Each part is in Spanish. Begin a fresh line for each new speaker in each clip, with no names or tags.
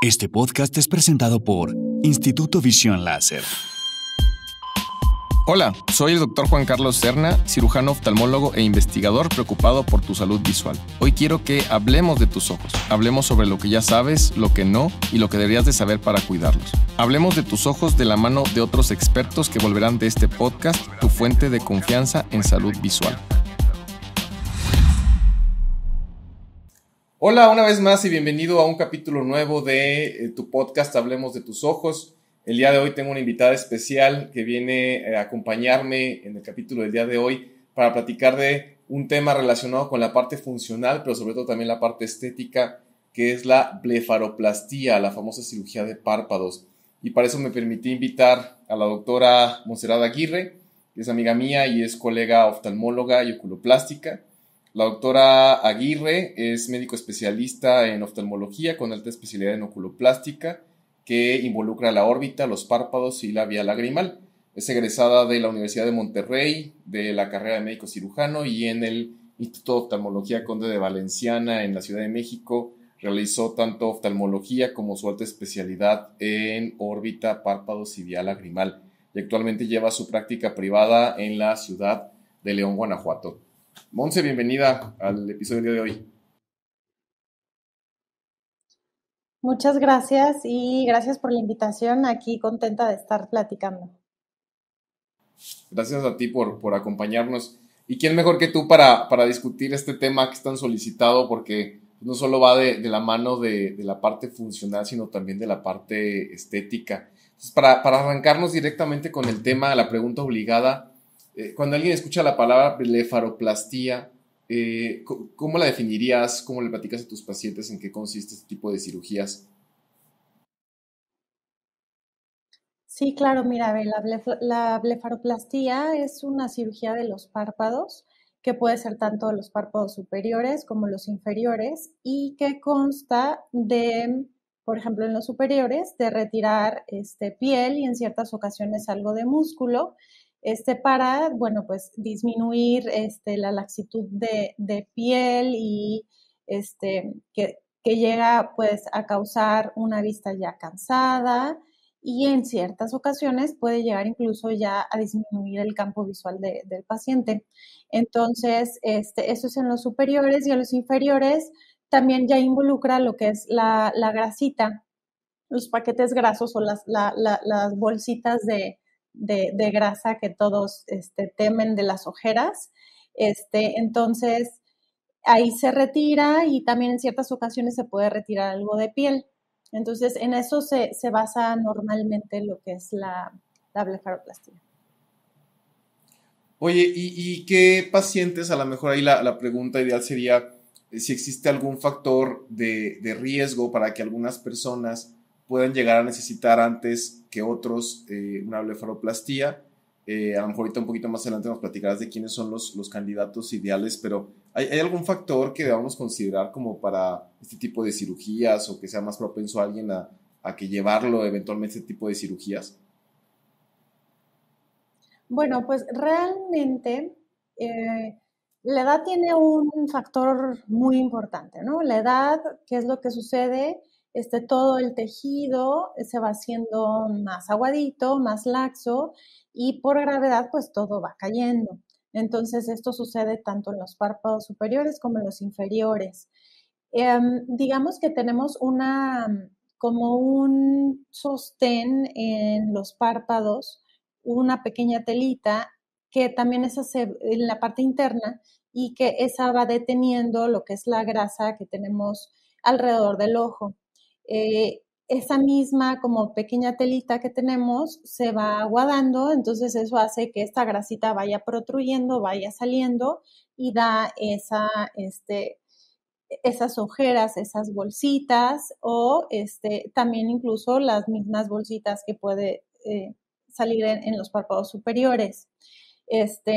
Este podcast es presentado por Instituto Visión Láser. Hola, soy el doctor Juan Carlos Cerna, cirujano oftalmólogo e investigador preocupado por tu salud visual. Hoy quiero que hablemos de tus ojos. Hablemos sobre lo que ya sabes, lo que no y lo que deberías de saber para cuidarlos. Hablemos de tus ojos de la mano de otros expertos que volverán de este podcast, tu fuente de confianza en salud visual. Hola una vez más y bienvenido a un capítulo nuevo de eh, tu podcast Hablemos de tus ojos. El día de hoy tengo una invitada especial que viene eh, a acompañarme en el capítulo del día de hoy para platicar de un tema relacionado con la parte funcional, pero sobre todo también la parte estética, que es la blefaroplastía, la famosa cirugía de párpados. Y para eso me permití invitar a la doctora Monserrat Aguirre, que es amiga mía y es colega oftalmóloga y oculoplástica. La doctora Aguirre es médico especialista en oftalmología con alta especialidad en oculoplástica que involucra la órbita, los párpados y la vía lagrimal. Es egresada de la Universidad de Monterrey, de la carrera de médico cirujano y en el Instituto de Oftalmología Conde de Valenciana en la Ciudad de México. Realizó tanto oftalmología como su alta especialidad en órbita, párpados y vía lagrimal. Y actualmente lleva su práctica privada en la ciudad de León, Guanajuato. Monse, bienvenida al episodio de hoy.
Muchas gracias y gracias por la invitación. Aquí contenta de estar platicando.
Gracias a ti por, por acompañarnos. ¿Y quién mejor que tú para, para discutir este tema que es tan solicitado? Porque no solo va de, la mano de, la parte funcional, sino también de la parte estética. Entonces, para, para arrancarnos directamente con el tema, la pregunta obligada, eh, cuando alguien escucha la palabra blefaroplastía, eh, ¿cómo la definirías? ¿Cómo le platicas a tus pacientes en qué consiste este tipo de cirugías?
Sí, claro, mira, la, blefaroplastía es una cirugía de los párpados que puede ser tanto los párpados superiores como los inferiores y que consta de, por ejemplo, en los superiores, de retirar este, piel y en ciertas ocasiones algo de músculo este, para, bueno, pues disminuir este, la laxitud de, piel y este, que, llega pues a causar una vista ya cansada y en ciertas ocasiones puede llegar incluso ya a disminuir el campo visual del paciente. Entonces, este, eso es en los superiores y en los inferiores también ya involucra lo que es la, grasita, los paquetes grasos o las, las bolsitas de, de, grasa que todos este, temen de las ojeras. Este, entonces, ahí se retira y también en ciertas ocasiones se puede retirar algo de piel. Entonces, en eso se, basa normalmente lo que es la, la
Oye, ¿y, qué pacientes? A lo mejor ahí la, pregunta ideal sería eh, si existe algún factor de, de, riesgo para que algunas personas pueden llegar a necesitar antes que otros eh, una blefaroplastía. Eh, a lo mejor ahorita un poquito más adelante nos platicarás de quiénes son los, candidatos ideales, pero ¿hay, algún factor que debamos considerar como para este tipo de cirugías o que sea más propenso a alguien a, que llevarlo eventualmente este tipo de cirugías?
Bueno, pues realmente eh, la edad tiene un factor muy importante, ¿no? La edad, ¿qué es lo que sucede? este, todo el tejido eh, se va haciendo más aguadito, más laxo y por gravedad pues todo va cayendo. Entonces esto sucede tanto en los párpados superiores como en los inferiores. Em, digamos que tenemos una mm, como un sostén en los párpados, una pequeña telita que también es en la parte interna y que esa va deteniendo lo que es la grasa que tenemos alrededor del ojo. Eh, esa misma como pequeña telita que tenemos se va aguadando, entonces eso hace que esta grasita vaya protruyendo, vaya saliendo y da esa, este, esas ojeras, esas bolsitas o este, también incluso las mismas bolsitas que puede eh, salir en, los párpados superiores. Este,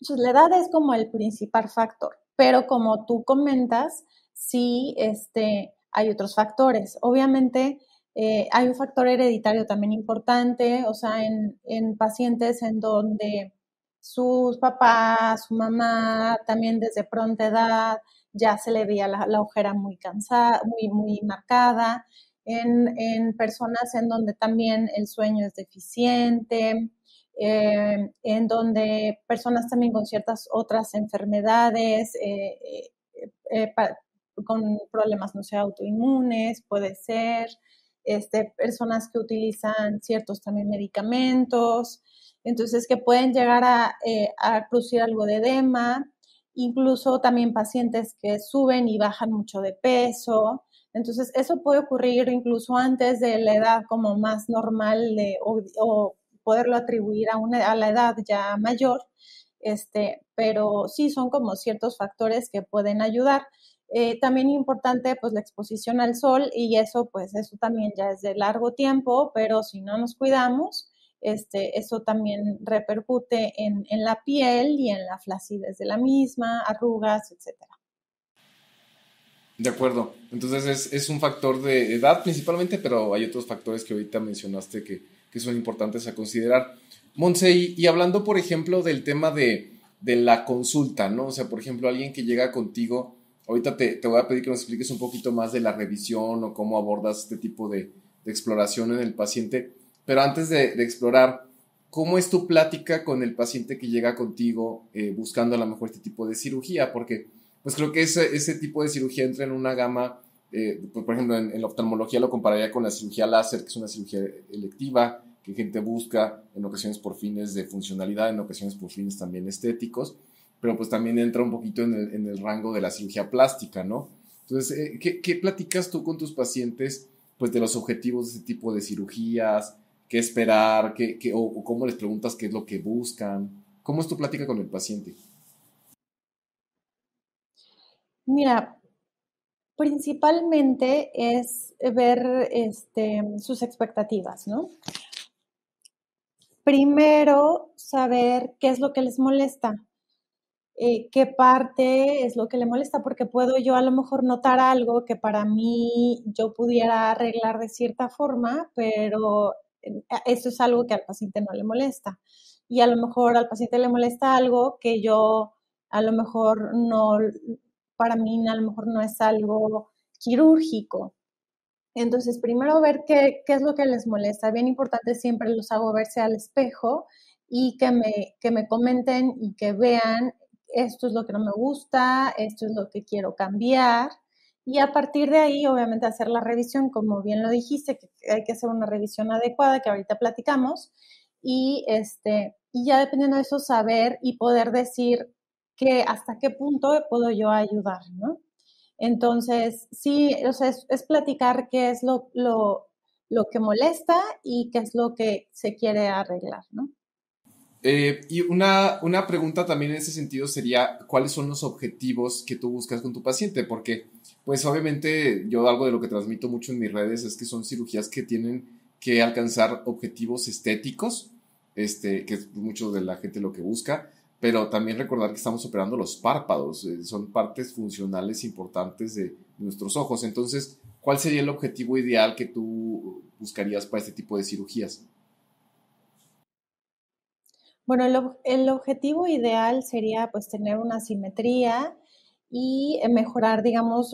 entonces, la edad es como el principal factor, pero como tú comentas, sí, este, hay otros factores. Obviamente, eh, hay un factor hereditario también importante, o sea, en, pacientes en donde sus papás, su mamá, también desde pronta edad, ya se le veía la, ojera muy cansada, muy, muy marcada, en, personas en donde también el sueño es deficiente, eh, en donde personas también con ciertas otras enfermedades, eh, con problemas, no sé, autoinmunes, puede ser, este, personas que utilizan ciertos también medicamentos, entonces que pueden llegar eh, a, producir algo de edema, incluso también pacientes que suben y bajan mucho de peso. Entonces, eso puede ocurrir incluso antes de la edad como más normal o, poderlo atribuir a, una, a la edad ya mayor, este, pero sí son como ciertos factores que pueden ayudar. Eh, también importante pues la exposición al sol y eso pues eso también ya es de largo tiempo, pero si no nos cuidamos, este, eso también repercute en, la piel y en la flacidez de la misma, arrugas, etc.
De acuerdo. Entonces es, un factor de edad principalmente, pero hay otros factores que ahorita mencionaste que, son importantes a considerar. Monse, y, hablando, por ejemplo, del tema de, de, la consulta, ¿no? O sea, por ejemplo, alguien que llega contigo Ahorita te, te, voy a pedir que nos expliques un poquito más de la revisión o cómo abordas este tipo de, exploración en el paciente. Pero antes de, explorar, ¿cómo es tu plática con el paciente que llega contigo eh, buscando a lo mejor este tipo de cirugía? Porque pues creo que ese, ese tipo de cirugía entra en una gama, eh, por ejemplo, en, en, la oftalmología lo compararía con la cirugía láser, que es una cirugía electiva, que gente busca en ocasiones por fines de funcionalidad, en ocasiones por fines también estéticos pero pues también entra un poquito en el, rango de la cirugía plástica, ¿no? Entonces, eh, ¿qué, ¿qué, platicas tú con tus pacientes pues, de los objetivos de ese tipo de cirugías? ¿Qué esperar? Qué, qué, cómo les preguntas qué es lo que buscan? ¿Cómo es tu plática con el paciente?
Mira, principalmente es ver este, sus expectativas, ¿no? Primero, saber qué es lo que les molesta, eh, qué parte es lo que le molesta, porque puedo yo a lo mejor notar algo que para mí yo pudiera arreglar de cierta forma, pero eh, eso es algo que al paciente no le molesta. Y a lo mejor al paciente le molesta algo que yo a lo mejor no, para mí a lo mejor no es algo quirúrgico. Entonces, primero ver qué, qué es lo que les molesta. Bien importante, siempre los hago verse al espejo y que me, que me comenten y que vean esto es lo que no me gusta, esto es lo que quiero cambiar. Y a partir de ahí, obviamente, hacer la revisión, como bien lo dijiste, que hay que hacer una revisión adecuada, que ahorita platicamos, y, este, y ya dependiendo de eso, saber y poder decir que hasta qué punto puedo yo ayudar, ¿no? Entonces, sí, o sea, es, platicar qué es lo, lo que molesta y qué es lo que se quiere arreglar, ¿no?
Eh, y una, pregunta también en ese sentido sería, ¿cuáles son los objetivos que tú buscas con tu paciente? Porque, pues obviamente, yo algo de lo que transmito mucho en mis redes es que son cirugías que tienen que alcanzar objetivos estéticos, este, que es mucho de la gente lo que busca, pero también recordar que estamos operando los párpados, eh, son partes funcionales importantes de nuestros ojos. Entonces, ¿cuál sería el objetivo ideal que tú buscarías para este tipo de cirugías?
Bueno, el, objetivo ideal sería pues tener una simetría y eh, mejorar, digamos,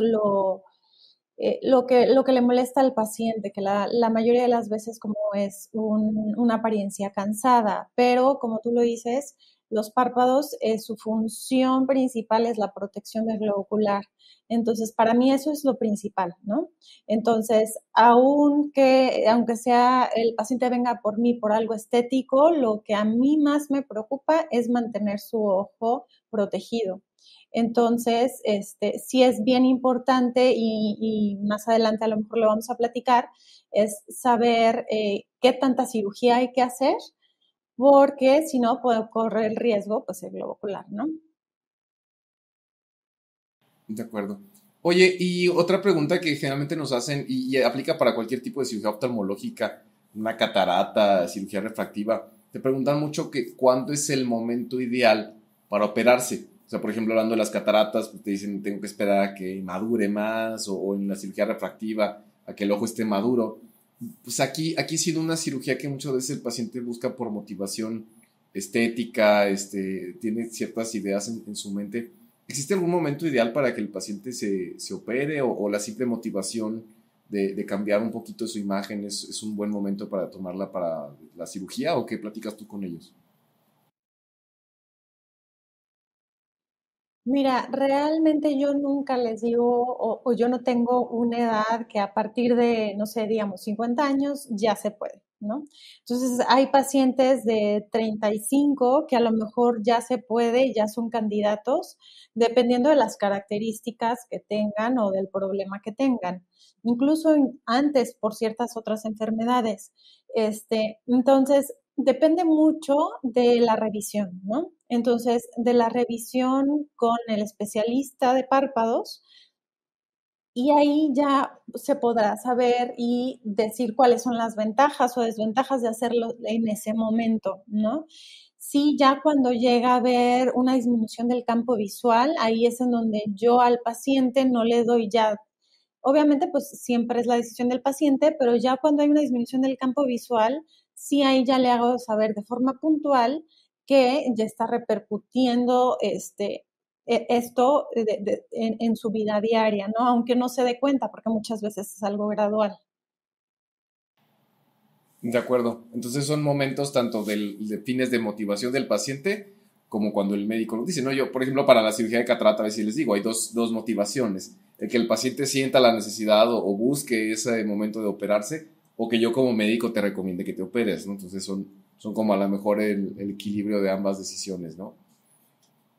eh, lo, que, le molesta al paciente, que la, mayoría de las veces como es una apariencia cansada, pero como tú lo dices, los párpados, eh, su función principal es la protección del globo ocular. Entonces, para mí eso es lo principal, ¿no? Entonces, aunque, aunque sea el paciente venga por mí por algo estético, lo que a mí más me preocupa es mantener su ojo protegido. Entonces, este, sí es bien importante y, más adelante a lo mejor lo vamos a platicar, es saber eh, qué tanta cirugía hay que hacer porque si no, puede correr el riesgo, pues el globo ocular, ¿no?
De acuerdo. Oye, y otra pregunta que generalmente nos hacen y, aplica para cualquier tipo de cirugía oftalmológica, una catarata, cirugía refractiva, te preguntan mucho que cuándo es el momento ideal para operarse. O sea, por ejemplo, hablando de las cataratas, pues, te dicen tengo que esperar a que madure más o en la cirugía refractiva a que el ojo esté maduro pues aquí, aquí sido una cirugía que muchas veces el paciente busca por motivación estética, este, tiene ciertas ideas en, su mente. ¿Existe algún momento ideal para que el paciente se, opere o, la simple motivación de, cambiar un poquito su imagen es, es un buen momento para tomarla para la cirugía o qué platicas tú con
ellos? Mira, realmente yo nunca les digo, o, yo no tengo una edad que a partir de, no sé, digamos 50 años ya se puede, ¿no? Entonces hay pacientes de 35 que a lo mejor ya se puede, ya son candidatos, dependiendo de las características que tengan o del problema que tengan, incluso antes por ciertas otras enfermedades. Este, entonces, depende mucho de la revisión, ¿no? Entonces, de la revisión con el especialista de párpados, y ahí ya se podrá saber y decir cuáles son las ventajas o desventajas de hacerlo en ese momento, ¿no? Sí, ya cuando llega a haber una disminución del campo visual, ahí es en donde yo al paciente no le doy ya, obviamente pues siempre es la decisión del paciente, pero ya cuando hay una disminución del campo visual, sí ahí ya le hago saber de forma puntual que ya está repercutiendo este, e, esto en, su vida diaria, ¿no? Aunque no se dé cuenta, porque muchas veces es algo gradual.
De acuerdo. Entonces son momentos tanto del, de fines de motivación del paciente como cuando el médico lo dice, ¿no? Yo, por ejemplo, para la cirugía de catarata, a veces les digo, hay dos, dos motivaciones. El que el paciente sienta la necesidad o busque ese momento de operarse o que yo como médico te recomiende que te operes, ¿no? Entonces son, son como a lo mejor el, equilibrio de ambas decisiones, ¿no?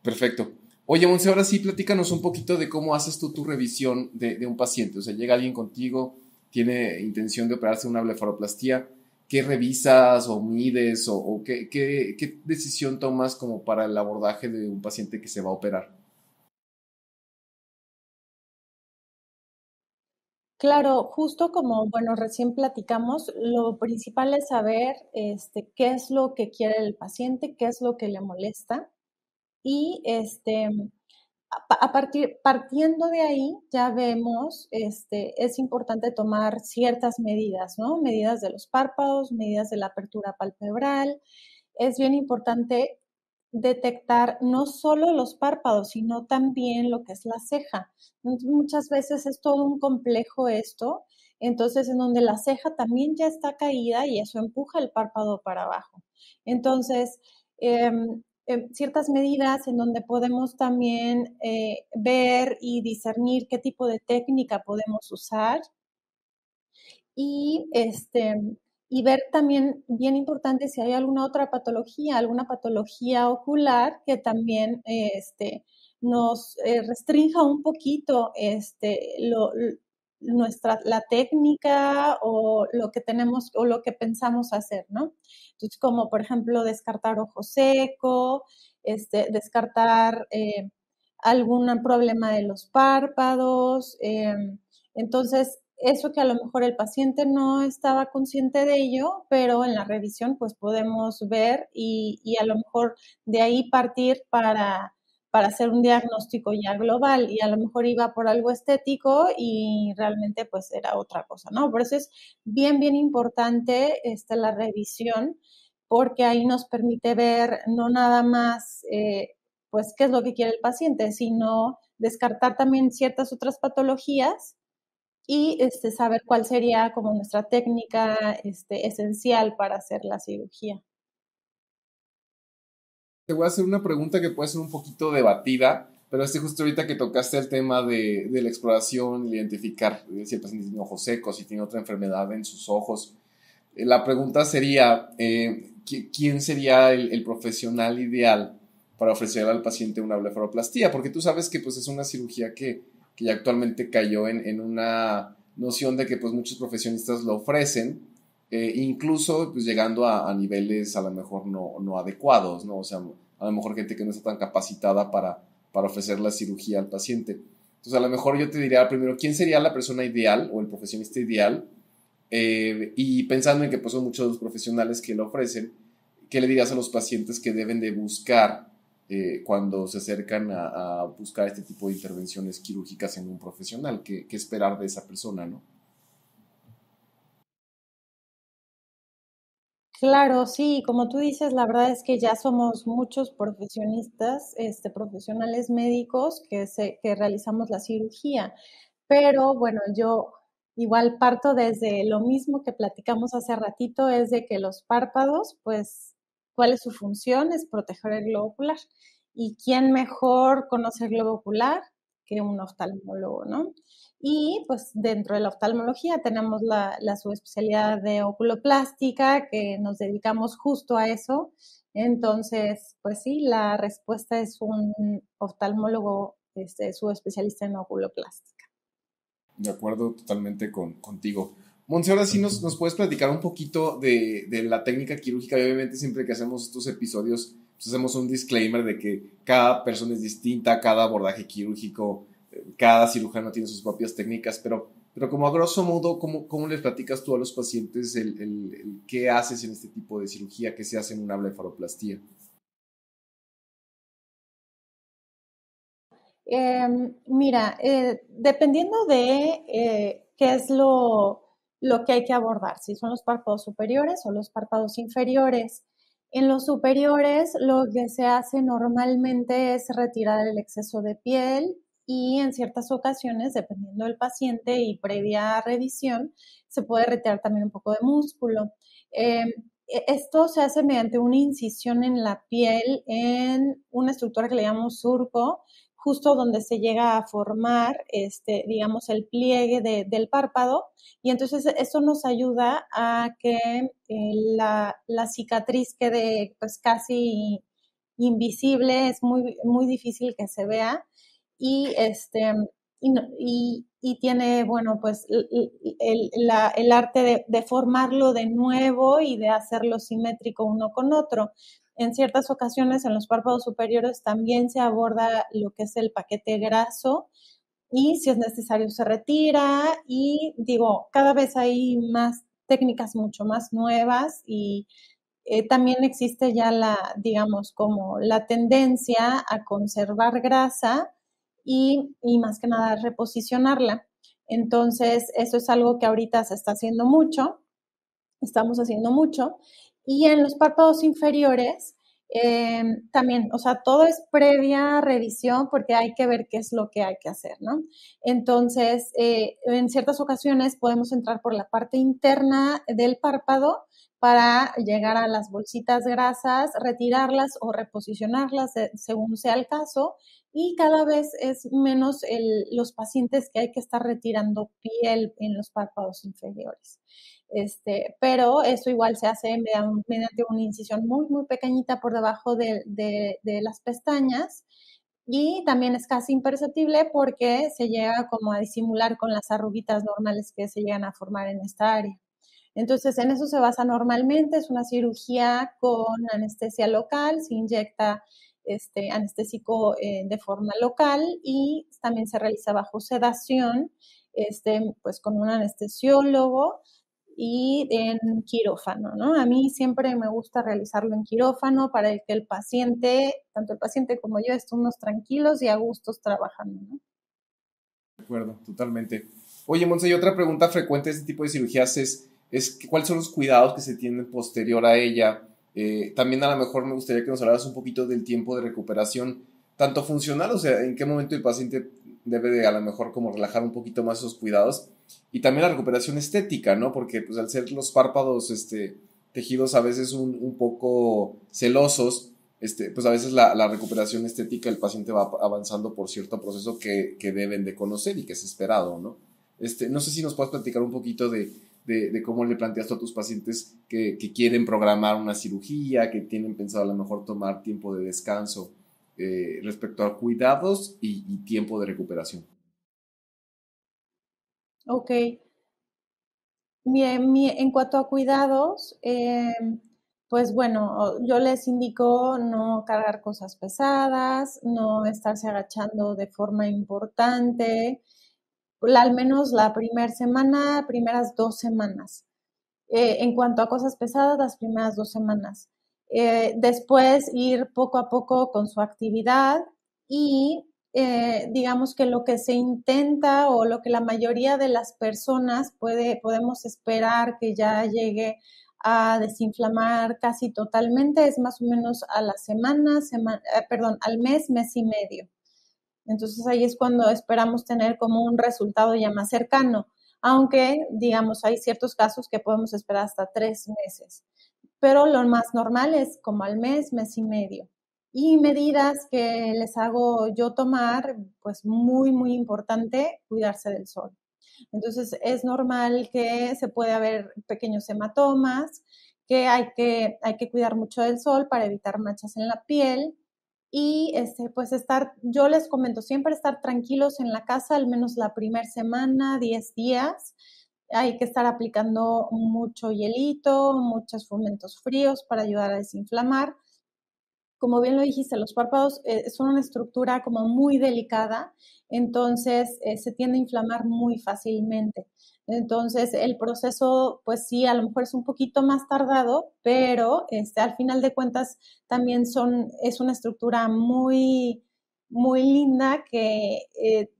Perfecto. Oye, Monse, ahora sí, platícanos un poquito de cómo haces tú tu revisión de, un paciente. O sea, llega alguien contigo, tiene intención de operarse una blefaroplastía, ¿qué revisas o mides o, qué decisión tomas como para el abordaje de un paciente que se va a operar?
Claro, justo como, bueno, recién platicamos, lo principal es saber este, qué es lo que quiere el paciente, qué es lo que le molesta y este, a partir, partiendo de ahí ya vemos, este, es importante tomar ciertas medidas, ¿no? Medidas de los párpados, medidas de la apertura palpebral. Es bien importante detectar no solo los párpados, sino también lo que es la ceja. Muchas veces es todo un complejo esto, entonces en donde la ceja también ya está caída y eso empuja el párpado para abajo. Entonces, em, em, ciertas medidas en donde podemos también eh, ver y discernir qué tipo de técnica podemos usar. Y este, y ver también, bien importante, si hay alguna otra patología, alguna patología ocular que también este, nos eh, restrinja un poquito este, nuestra, la técnica o lo que tenemos o lo que pensamos hacer, ¿no? Entonces, como por ejemplo, descartar ojo seco, este, descartar eh, algún problema de los párpados. Em, entonces, eso que a lo mejor el paciente no estaba consciente de ello, pero en la revisión pues podemos ver y, a lo mejor de ahí partir para, hacer un diagnóstico ya global y a lo mejor iba por algo estético y realmente pues era otra cosa, ¿no? Por eso es bien, bien importante esta, la revisión porque ahí nos permite ver no nada más eh, pues qué es lo que quiere el paciente, sino descartar también ciertas otras patologías y este, saber cuál sería como nuestra técnica este, esencial para hacer la cirugía.
Te voy a hacer una pregunta que puede ser un poquito debatida, pero es justo ahorita que tocaste el tema de, de la exploración, identificar eh, si el paciente tiene ojos secos, si tiene otra enfermedad en sus ojos. Eh, la pregunta sería, eh, ¿quién sería el, profesional ideal para ofrecer al paciente una blefaroplastia? Porque tú sabes que pues, es una cirugía que, que ya actualmente cayó en, una noción de que pues muchos profesionistas lo ofrecen, eh, incluso pues llegando a, niveles a lo mejor no, no, adecuados, ¿no? O sea, a lo mejor gente que no está tan capacitada para, para ofrecer la cirugía al paciente. Entonces, a lo mejor yo te diría primero, ¿quién sería la persona ideal o el profesionista ideal? Eh, y pensando en que pues, son muchos los profesionales que lo ofrecen, ¿qué le dirías a los pacientes que deben de buscar eh, cuando se acercan a, buscar este tipo de intervenciones quirúrgicas en un profesional, qué, qué esperar de esa persona, ¿no?
Claro, sí, como tú dices, la verdad es que ya somos muchos profesionistas, este, profesionales médicos que, que realizamos la cirugía, pero bueno, yo igual parto desde lo mismo que platicamos hace ratito, es de que los párpados, pues ¿Cuál es su función? Es proteger el globo ocular. ¿Y quién mejor conoce el globo ocular que un oftalmólogo, no? Y pues dentro de la oftalmología tenemos la, subespecialidad de oculoplástica que nos dedicamos justo a eso. Entonces, pues sí, la respuesta es un oftalmólogo este, subespecialista en oculoplástica.
De acuerdo totalmente contigo. Monse, ahora sí nos, puedes platicar un poquito de, la técnica quirúrgica. Obviamente, siempre que hacemos estos episodios, pues, hacemos un disclaimer de que cada persona es distinta, cada abordaje quirúrgico, eh, cada cirujano tiene sus propias técnicas, pero, pero como a grosso modo, ¿cómo, cómo les platicas tú a los pacientes el, qué haces en este tipo de cirugía, qué se hace en una blefaroplastía?
Em, mira, eh, dependiendo de eh, qué es lo lo que hay que abordar, si son los párpados superiores o los párpados inferiores. En los superiores lo que se hace normalmente es retirar el exceso de piel y en ciertas ocasiones, dependiendo del paciente y previa revisión, se puede retirar también un poco de músculo. Em, e-, esto se hace mediante una incisión en la piel en una estructura que le llamamos surco, justo donde se llega a formar, este, digamos, el pliegue del párpado. Y entonces eso nos ayuda a que eh, la, cicatriz quede pues, casi invisible, es muy, muy difícil que se vea. Y, este, y, tiene, bueno, pues el, arte de, de formarlo de nuevo y de hacerlo simétrico uno con otro. En ciertas ocasiones en los párpados superiores también se aborda lo que es el paquete graso y si es necesario se retira y digo, cada vez hay más técnicas mucho más nuevas y eh, también existe ya la, digamos, como la tendencia a conservar grasa y, y más que nada reposicionarla. Entonces, eso es algo que ahorita se está haciendo mucho, estamos haciendo mucho y en los párpados inferiores, em, también, o sea, todo es previa revisión porque hay que ver qué es lo que hay que hacer, ¿no? Entonces, eh, en ciertas ocasiones podemos entrar por la parte interna del párpado para llegar a las bolsitas grasas, retirarlas o reposicionarlas eh, según sea el caso y cada vez es menos los pacientes que hay que estar retirando piel en los párpados inferiores. Este, pero eso igual se hace mediante una incisión muy, muy pequeñita por debajo de, de las pestañas y también es casi imperceptible porque se llega como a disimular con las arruguitas normales que se llegan a formar en esta área. Entonces, en eso se basa normalmente, es una cirugía con anestesia local, se inyecta este, anestésico eh, de forma local y también se realiza bajo sedación, este, pues con un anestesiólogo y en quirófano, ¿no? A mí siempre me gusta realizarlo en quirófano para que el paciente, tanto el paciente como yo, estemos tranquilos y a gustos trabajando,
De acuerdo, totalmente. Oye, Monse, y otra pregunta frecuente de este tipo de cirugías es, cuáles son los cuidados que se tienen posterior a ella. Eh, también a lo mejor me gustaría que nos hablaras un poquito del tiempo de recuperación, tanto funcional, o sea, en qué momento el paciente debe de a lo mejor como relajar un poquito más esos cuidados, y también la recuperación estética, ¿no? Porque pues al ser los párpados, este, tejidos a veces un, poco celosos, este, pues a veces la, recuperación estética, el paciente va avanzando por cierto proceso que, que, deben de conocer y que es esperado, ¿no? Este, no sé si nos puedes platicar un poquito de de, cómo le planteas a tus pacientes que, quieren programar una cirugía, que tienen pensado a lo mejor tomar tiempo de descanso eh, respecto a cuidados y, tiempo de recuperación.
Ok. Mi, en cuanto a cuidados, em, pues bueno, yo les indico no cargar cosas pesadas, no estarse agachando de forma importante, al menos la primera semana, primeras dos semanas. Eh, en cuanto a cosas pesadas, las primeras dos semanas. Eh, después ir poco a poco con su actividad y eh, digamos que lo que se intenta o lo que la mayoría de las personas puede, podemos esperar que ya llegue a desinflamar casi totalmente es más o menos a la semana, semana perdón, al mes, mes y medio. Entonces ahí es cuando esperamos tener como un resultado ya más cercano, aunque digamos hay ciertos casos que podemos esperar hasta tres meses, pero lo más normal es como al mes, mes y medio. Y medidas que les hago yo tomar, pues muy, muy importante, cuidarse del sol. Entonces es normal que se puede haber pequeños hematomas, que hay que, hay que cuidar mucho del sol para evitar manchas en la piel, y este, pues estar, yo les comento, siempre estar tranquilos en la casa, al menos la primera semana, 10 días. Hay que estar aplicando mucho hielito, muchos fomentos fríos para ayudar a desinflamar. Como bien lo dijiste, los párpados eh, son una estructura como muy delicada, entonces eh, se tiende a inflamar muy fácilmente. Entonces, el proceso, pues sí, a lo mejor es un poquito más tardado, pero este, al final de cuentas también son, es una estructura muy, muy linda que eh,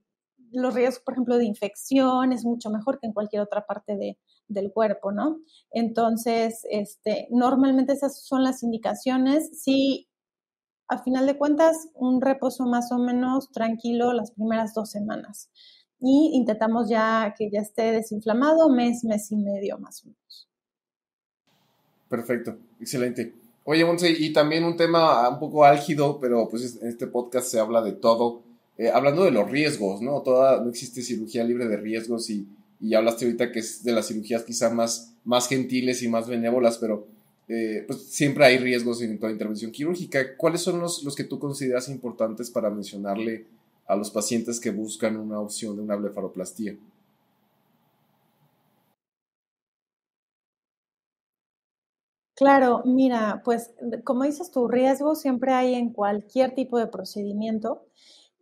los riesgos, por ejemplo, de infección es mucho mejor que en cualquier otra parte del cuerpo, ¿no? Entonces, este, normalmente esas son las indicaciones. Sí, al final de cuentas, un reposo más o menos tranquilo las primeras dos semanas y intentamos ya que ya esté desinflamado mes, mes y medio más o menos.
Perfecto, excelente. Oye, Monse, y también un tema un poco álgido, pero pues en este podcast se habla de todo. Eh, hablando de los riesgos, ¿no? Toda, no existe cirugía libre de riesgos y, y hablaste ahorita que es de las cirugías quizá más, más gentiles y más benévolas, pero eh, pues siempre hay riesgos en toda intervención quirúrgica. ¿Cuáles son los, los que tú consideras importantes para mencionarle a los pacientes que buscan una opción de una blefaroplastía.
Claro, mira, pues como dices tu riesgo siempre hay en cualquier tipo de procedimiento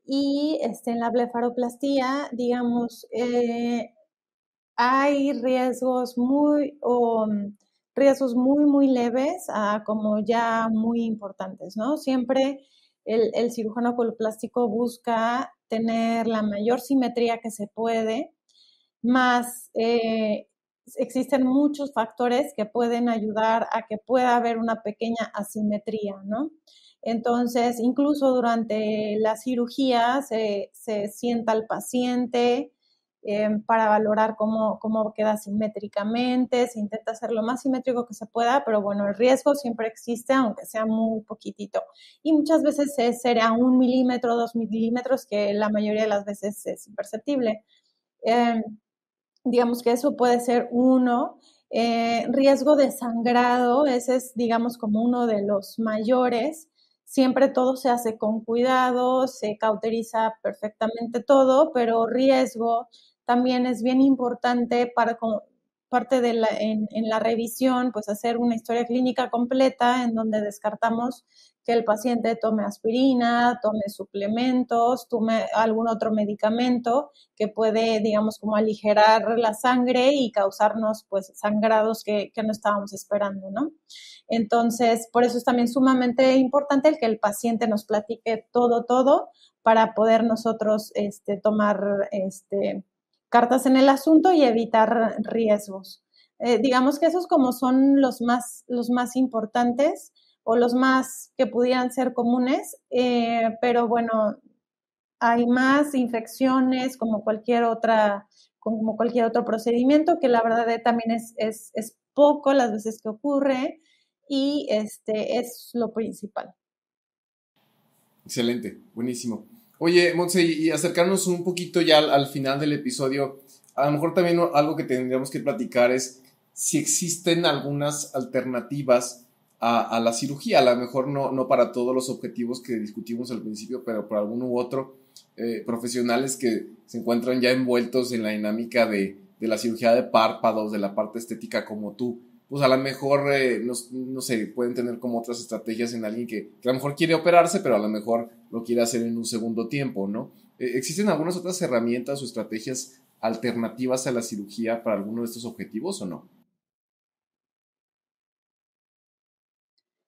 y este, en la blefaroplastía, digamos, eh, hay riesgos muy, o, riesgos muy, muy leves a como ya muy importantes, ¿no? Siempre el, el cirujano coloplástico busca tener la mayor simetría que se puede, más eh, existen muchos factores que pueden ayudar a que pueda haber una pequeña asimetría, ¿no? Entonces, incluso durante la cirugía se, sienta el paciente, Em, para valorar cómo, cómo queda simétricamente, se intenta hacer lo más simétrico que se pueda, pero bueno, el riesgo siempre existe, aunque sea muy poquitito. Y muchas veces será un milímetro, dos milímetros, que la mayoría de las veces es imperceptible. Em, digamos que eso puede ser uno. Eh, riesgo de sangrado, ese es, digamos, como uno de los mayores siempre todo se hace con cuidado, se cauteriza perfectamente todo, pero riesgo también es bien importante para parte de la, en, la revisión, pues hacer una historia clínica completa en donde descartamos que el paciente tome aspirina, tome suplementos, tome algún otro medicamento que puede, digamos, como aligerar la sangre y causarnos, pues, sangrados que, no estábamos esperando, ¿no? Entonces, por eso es también sumamente importante el que el paciente nos platique todo, todo, para poder nosotros, este, tomar, este, cartas en el asunto y evitar riesgos. Eh, digamos que esos como son los más, los más importantes o los más que pudieran ser comunes, eh, pero bueno, hay más infecciones como cualquier otra, como cualquier otro procedimiento, que la verdad eh, también es, es poco las veces que ocurre y este es lo principal.
Excelente, buenísimo. Oye, Montse, y acercarnos un poquito ya al, final del episodio, a lo mejor también algo que tendríamos que platicar es si existen algunas alternativas a, la cirugía, a lo mejor no, no, para todos los objetivos que discutimos al principio, pero para alguno u otro, eh, profesionales que se encuentran ya envueltos en la dinámica de, de la cirugía de párpados, de la parte estética como tú pues a lo mejor, eh, no, sé, pueden tener como otras estrategias en alguien que, a lo mejor quiere operarse, pero a lo mejor lo quiere hacer en un segundo tiempo, ¿no? Eh, ¿Existen algunas otras herramientas o estrategias alternativas a la cirugía para alguno de estos objetivos o no?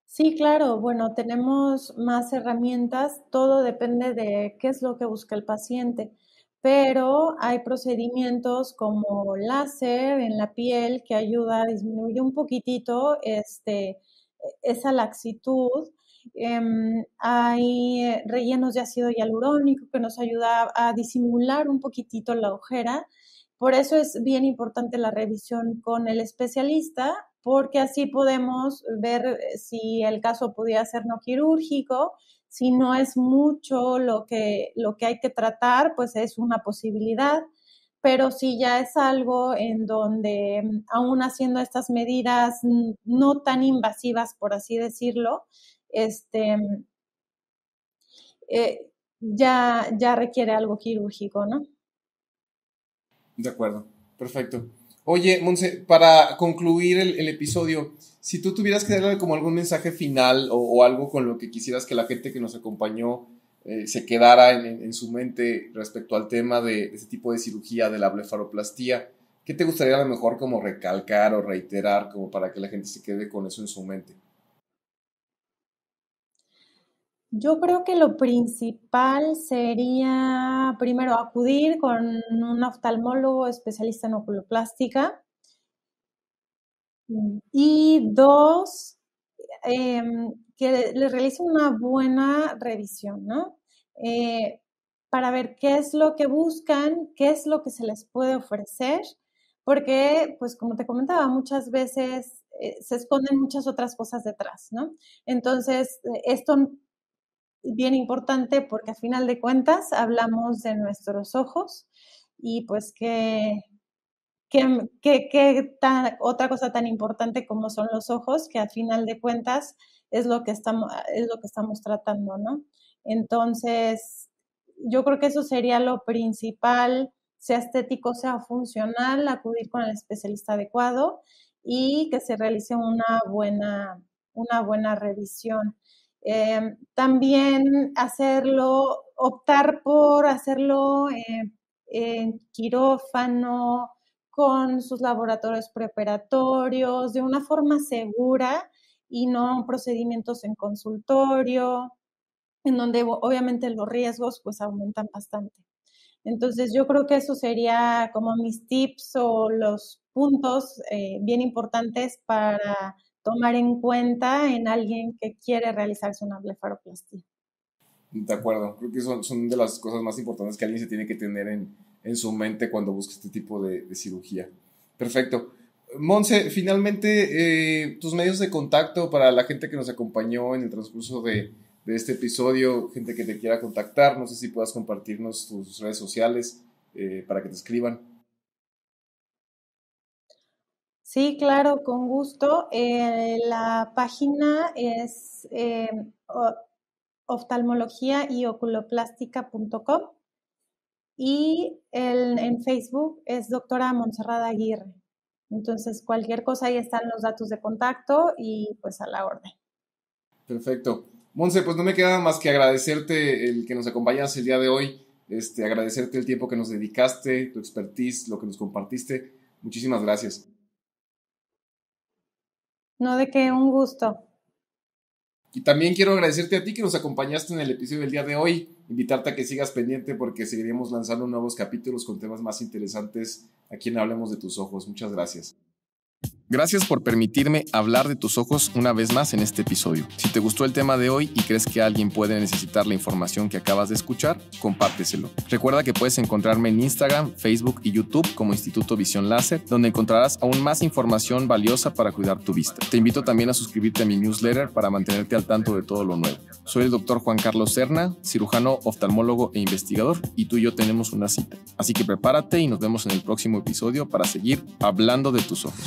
Sí, claro. Bueno, tenemos más herramientas. Todo depende de qué es lo que busca el paciente pero hay procedimientos como láser en la piel que ayuda a disminuir un poquitito este, esa laxitud. Em, hay eh, rellenos de ácido hialurónico que nos ayuda a disimular un poquitito la ojera. Por eso es bien importante la revisión con el especialista, porque así podemos ver eh, si el caso pudiera ser no quirúrgico si no es mucho lo que, lo que hay que tratar, pues es una posibilidad, pero si ya es algo en donde, mm, aún haciendo estas medidas mm, no tan invasivas, por así decirlo, este, mm, eh, ya, ya requiere algo quirúrgico, ¿no?
De acuerdo, perfecto. Oye, Monse, para concluir el, episodio, si tú tuvieras que darle como algún mensaje final o, algo con lo que quisieras que la gente que nos acompañó eh, se quedara en, su mente respecto al tema de, ese tipo de cirugía de la blefaroplastía, ¿qué te gustaría a lo mejor como recalcar o reiterar como para que la gente se quede con eso en su mente?
Yo creo que lo principal sería, primero, acudir con un oftalmólogo especialista en oculoplástica. Mm. Y dos, em, que le realice una buena revisión, ¿no? Eh, para ver qué es lo que buscan, qué es lo que se les puede ofrecer, porque, pues como te comentaba, muchas veces eh, se esconden muchas otras cosas detrás, ¿no? Entonces, esto bien importante porque a final de cuentas hablamos de nuestros ojos y pues que, que, otra cosa tan importante como son los ojos, que a final de cuentas es lo que estamos, es lo que estamos tratando, ¿no? Entonces, yo creo que eso sería lo principal, sea estético, sea funcional, acudir con el especialista adecuado y que se realice una buena, una buena revisión. Em, también hacerlo, optar por hacerlo eh, en quirófano, con sus laboratorios preparatorios, de una forma segura y no procedimientos en consultorio, en donde obviamente los riesgos pues aumentan bastante. Entonces yo creo que eso sería como mis tips o los puntos eh, bien importantes para tomar en cuenta en alguien que quiere realizarse una blefaroplastia.
De acuerdo, creo que son, de las cosas más importantes que alguien se tiene que tener en, su mente cuando busca este tipo de, cirugía. Perfecto. Monse, finalmente, eh, tus medios de contacto para la gente que nos acompañó en el transcurso de, de, este episodio, gente que te quiera contactar, no sé si puedas compartirnos tus redes sociales eh, para que te escriban.
Sí, claro, con gusto. Eh, la página es eh, oftalmología y oculoplástica.com y en Facebook es doctora Monserrada Aguirre. Entonces, cualquier cosa, ahí están los datos de contacto y pues a la orden.
Perfecto. Monse, pues no me queda más que agradecerte el que nos acompañas el día de hoy, este, agradecerte el tiempo que nos dedicaste, tu expertise, lo que nos compartiste. Muchísimas gracias.
No, de qué? un gusto.
Y también quiero agradecerte a ti que nos acompañaste en el episodio del día de hoy, invitarte a que sigas pendiente porque seguiremos lanzando nuevos capítulos con temas más interesantes a quien Hablemos de tus Ojos. Muchas gracias. Gracias por permitirme hablar de tus ojos una vez más en este episodio. Si te gustó el tema de hoy y crees que alguien puede necesitar la información que acabas de escuchar, compárteselo. Recuerda que puedes encontrarme en Instagram, Facebook y YouTube como Instituto Visión Láser, donde encontrarás aún más información valiosa para cuidar tu vista. Te invito también a suscribirte a mi newsletter para mantenerte al tanto de todo lo nuevo. Soy el doctor Juan Carlos Cerna, cirujano, oftalmólogo e investigador, y tú y yo tenemos una cita. Así que prepárate y nos vemos en el próximo episodio para seguir hablando de tus ojos.